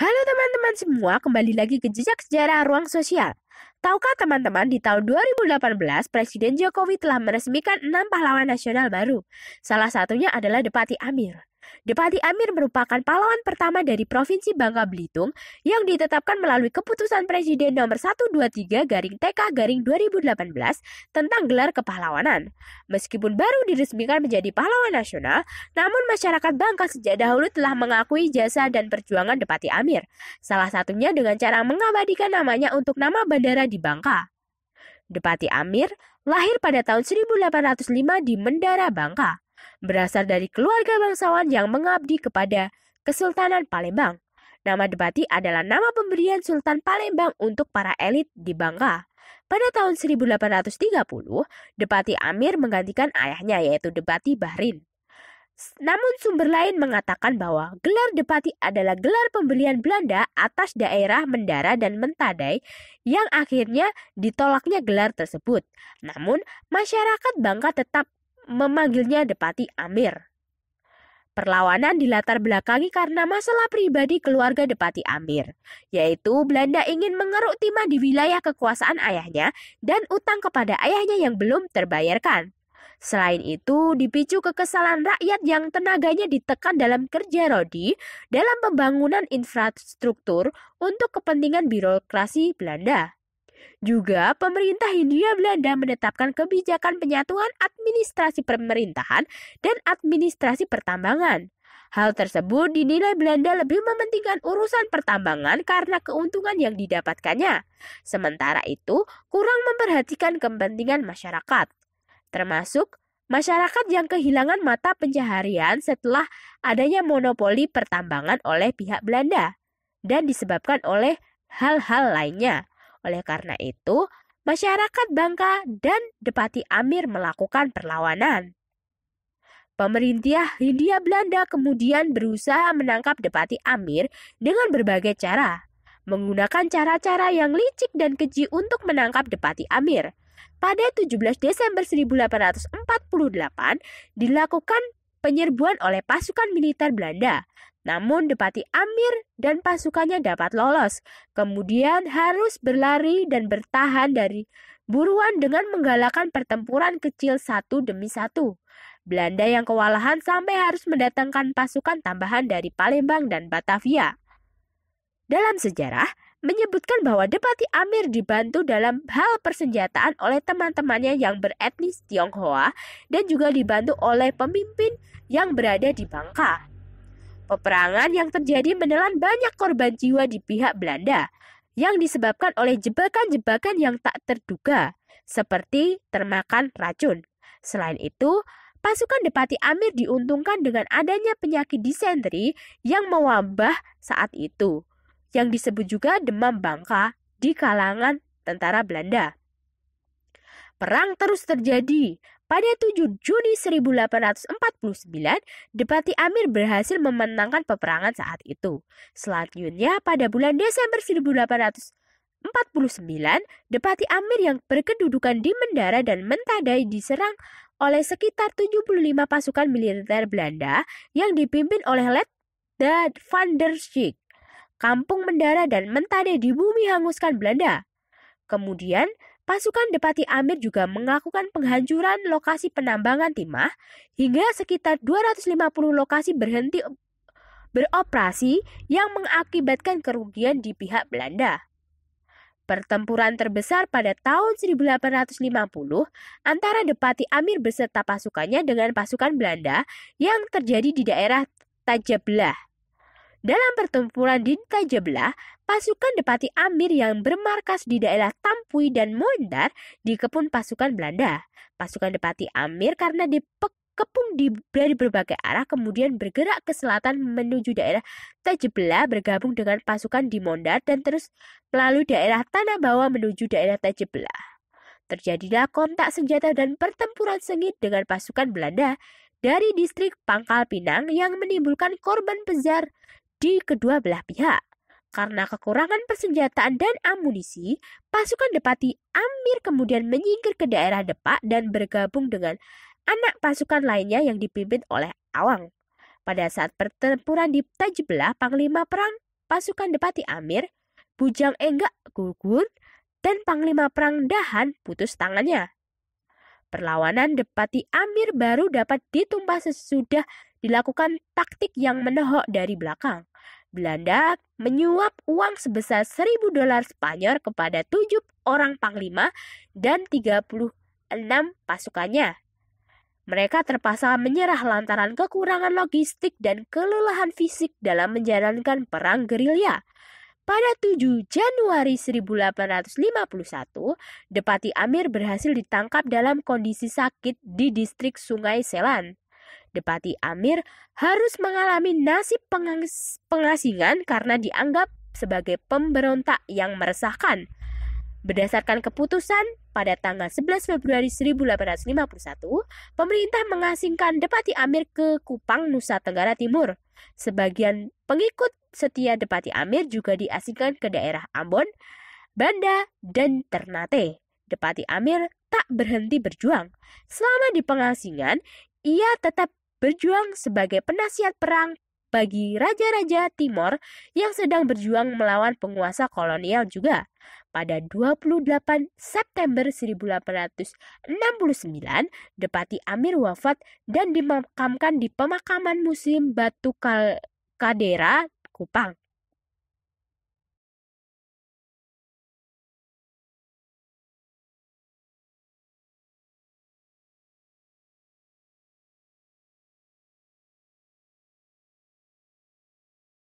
Halo teman-teman semua, kembali lagi ke Jejak Sejarah Ruang Sosial. Tahukah teman-teman, di tahun 2018, Presiden Jokowi telah meresmikan enam pahlawan nasional baru. Salah satunya adalah Depati Amir. Depati Amir merupakan pahlawan pertama dari Provinsi Bangka Belitung yang ditetapkan melalui keputusan Presiden nomor 123 garing TK garing 2018 tentang gelar kepahlawanan. Meskipun baru diresmikan menjadi pahlawan nasional, namun masyarakat Bangka sejak dahulu telah mengakui jasa dan perjuangan Depati Amir. Salah satunya dengan cara mengabadikan namanya untuk nama bandara di Bangka. Depati Amir lahir pada tahun 1805 di Mendara Bangka, berasal dari keluarga bangsawan yang mengabdi kepada Kesultanan Palembang. Nama Depati adalah nama pemberian Sultan Palembang untuk para elit di Bangka. Pada tahun 1830, Depati Amir menggantikan ayahnya yaitu Depati Bahrin. Namun sumber lain mengatakan bahwa gelar Depati adalah gelar pembelian Belanda atas daerah Mendara dan Mentadai yang akhirnya ditolaknya gelar tersebut. Namun masyarakat Bangka tetap memanggilnya Depati Amir. Perlawanan dilatar belakangi karena masalah pribadi keluarga Depati Amir, yaitu Belanda ingin mengeruk timah di wilayah kekuasaan ayahnya dan utang kepada ayahnya yang belum terbayarkan. Selain itu, dipicu kekesalan rakyat yang tenaganya ditekan dalam kerja Rodi dalam pembangunan infrastruktur untuk kepentingan birokrasi Belanda. Juga, pemerintah Hindia Belanda menetapkan kebijakan penyatuan administrasi pemerintahan dan administrasi pertambangan. Hal tersebut dinilai Belanda lebih mementingkan urusan pertambangan karena keuntungan yang didapatkannya, sementara itu kurang memperhatikan kepentingan masyarakat termasuk masyarakat yang kehilangan mata pencaharian setelah adanya monopoli pertambangan oleh pihak Belanda dan disebabkan oleh hal-hal lainnya. Oleh karena itu, masyarakat Bangka dan Depati Amir melakukan perlawanan. Pemerintah Hindia Belanda kemudian berusaha menangkap Depati Amir dengan berbagai cara, menggunakan cara-cara yang licik dan keji untuk menangkap Depati Amir pada 17 Desember 1848 dilakukan penyerbuan oleh pasukan militer Belanda. Namun Depati Amir dan pasukannya dapat lolos, kemudian harus berlari dan bertahan dari buruan dengan menggalakkan pertempuran kecil satu demi satu. Belanda yang kewalahan sampai harus mendatangkan pasukan tambahan dari Palembang dan Batavia. Dalam sejarah, menyebutkan bahwa Depati Amir dibantu dalam hal persenjataan oleh teman-temannya yang beretnis Tionghoa dan juga dibantu oleh pemimpin yang berada di Bangka. Peperangan yang terjadi menelan banyak korban jiwa di pihak Belanda yang disebabkan oleh jebakan-jebakan yang tak terduga seperti termakan racun. Selain itu, pasukan Depati Amir diuntungkan dengan adanya penyakit disentri yang mewabah saat itu yang disebut juga demam bangka di kalangan tentara Belanda. Perang terus terjadi. Pada 7 Juni 1849, Depati Amir berhasil memenangkan peperangan saat itu. Selanjutnya, pada bulan Desember 1849, Depati Amir yang berkedudukan di Mendara dan Mentadai diserang oleh sekitar 75 pasukan militer Belanda yang dipimpin oleh Letda van der Schick kampung Mendara dan mentade di bumi hanguskan Belanda. Kemudian, pasukan Depati Amir juga melakukan penghancuran lokasi penambangan timah hingga sekitar 250 lokasi berhenti beroperasi yang mengakibatkan kerugian di pihak Belanda. Pertempuran terbesar pada tahun 1850 antara Depati Amir beserta pasukannya dengan pasukan Belanda yang terjadi di daerah Tajablah. Dalam pertempuran di Tajablah, pasukan Depati Amir yang bermarkas di daerah Tampui dan Mondar dikepung pasukan Belanda. Pasukan Depati Amir karena dikepung di, dari berbagai arah kemudian bergerak ke selatan menuju daerah Tajablah bergabung dengan pasukan di Mondar dan terus melalui daerah Tanah Bawah menuju daerah Tajablah. Terjadilah kontak senjata dan pertempuran sengit dengan pasukan Belanda dari distrik Pangkal Pinang yang menimbulkan korban besar di kedua belah pihak. Karena kekurangan persenjataan dan amunisi, pasukan Depati Amir kemudian menyingkir ke daerah Depak dan bergabung dengan anak pasukan lainnya yang dipimpin oleh Awang. Pada saat pertempuran di Tajbelah, Panglima Perang pasukan Depati Amir, Bujang Enggak gugur, dan Panglima Perang Dahan putus tangannya. Perlawanan Depati Amir baru dapat ditumpas sesudah dilakukan taktik yang menohok dari belakang. Belanda menyuap uang sebesar 1000 dolar Spanyol kepada 7 orang panglima dan 36 pasukannya. Mereka terpaksa menyerah lantaran kekurangan logistik dan kelelahan fisik dalam menjalankan perang gerilya. Pada 7 Januari 1851, Depati Amir berhasil ditangkap dalam kondisi sakit di distrik Sungai Selan. Depati Amir harus mengalami nasib pengasingan karena dianggap sebagai pemberontak yang meresahkan. Berdasarkan keputusan pada tanggal 11 Februari 1851, pemerintah mengasingkan Depati Amir ke Kupang, Nusa Tenggara Timur. Sebagian pengikut setia Depati Amir juga diasingkan ke daerah Ambon, Banda, dan Ternate. Depati Amir tak berhenti berjuang. Selama di pengasingan, ia tetap berjuang sebagai penasihat perang bagi raja-raja Timor yang sedang berjuang melawan penguasa kolonial juga. Pada 28 September 1869, Depati Amir wafat dan dimakamkan di pemakaman musim Batu Kal Kadera, Kupang.